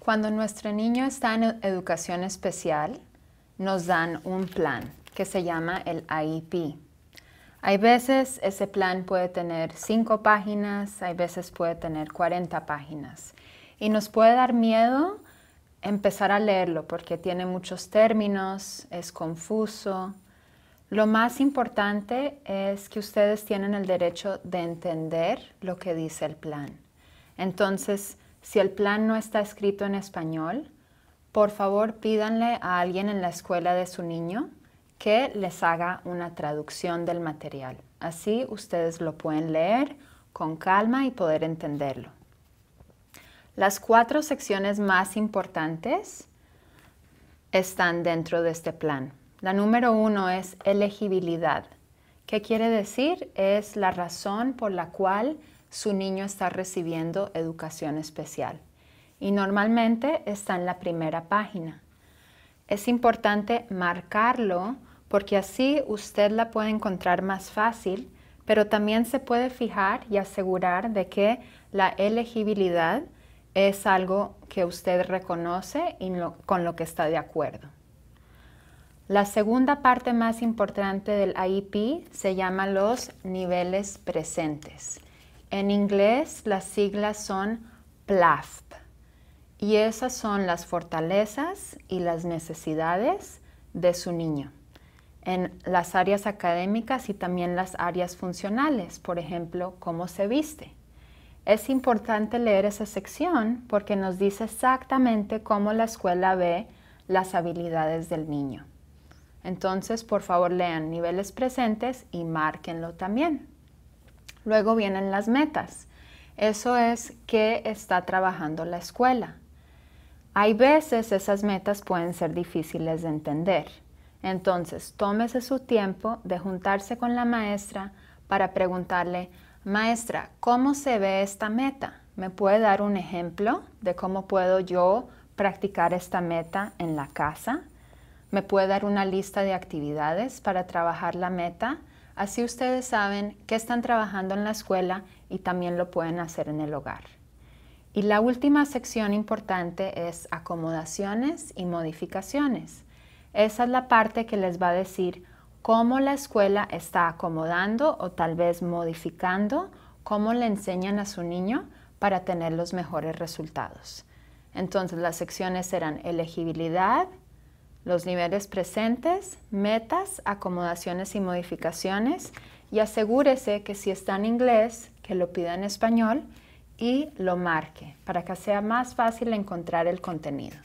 Cuando nuestro niño está en educación especial, nos dan un plan que se llama el IEP. Hay veces ese plan puede tener cinco páginas, hay veces puede tener 40 páginas. Y nos puede dar miedo empezar a leerlo porque tiene muchos términos, es confuso. Lo más importante es que ustedes tienen el derecho de entender lo que dice el plan. Entonces, si el plan no está escrito en español, por favor pídanle a alguien en la escuela de su niño que les haga una traducción del material. Así ustedes lo pueden leer con calma y poder entenderlo. Las cuatro secciones más importantes están dentro de este plan. La número uno es elegibilidad. ¿Qué quiere decir? Es la razón por la cual su niño está recibiendo educación especial y normalmente está en la primera página. Es importante marcarlo porque así usted la puede encontrar más fácil, pero también se puede fijar y asegurar de que la elegibilidad es algo que usted reconoce y con lo que está de acuerdo. La segunda parte más importante del IEP se llama los niveles presentes. En inglés las siglas son PLASP y esas son las fortalezas y las necesidades de su niño en las áreas académicas y también las áreas funcionales, por ejemplo, cómo se viste. Es importante leer esa sección porque nos dice exactamente cómo la escuela ve las habilidades del niño. Entonces, por favor, lean niveles presentes y márquenlo también. Luego vienen las metas. Eso es ¿qué está trabajando la escuela. Hay veces esas metas pueden ser difíciles de entender. Entonces, tómese su tiempo de juntarse con la maestra para preguntarle, maestra, ¿cómo se ve esta meta? ¿Me puede dar un ejemplo de cómo puedo yo practicar esta meta en la casa? ¿Me puede dar una lista de actividades para trabajar la meta? Así ustedes saben que están trabajando en la escuela y también lo pueden hacer en el hogar. Y la última sección importante es acomodaciones y modificaciones. Esa es la parte que les va a decir cómo la escuela está acomodando o tal vez modificando cómo le enseñan a su niño para tener los mejores resultados. Entonces las secciones serán elegibilidad, los niveles presentes, metas, acomodaciones y modificaciones y asegúrese que si está en inglés, que lo pida en español y lo marque para que sea más fácil encontrar el contenido.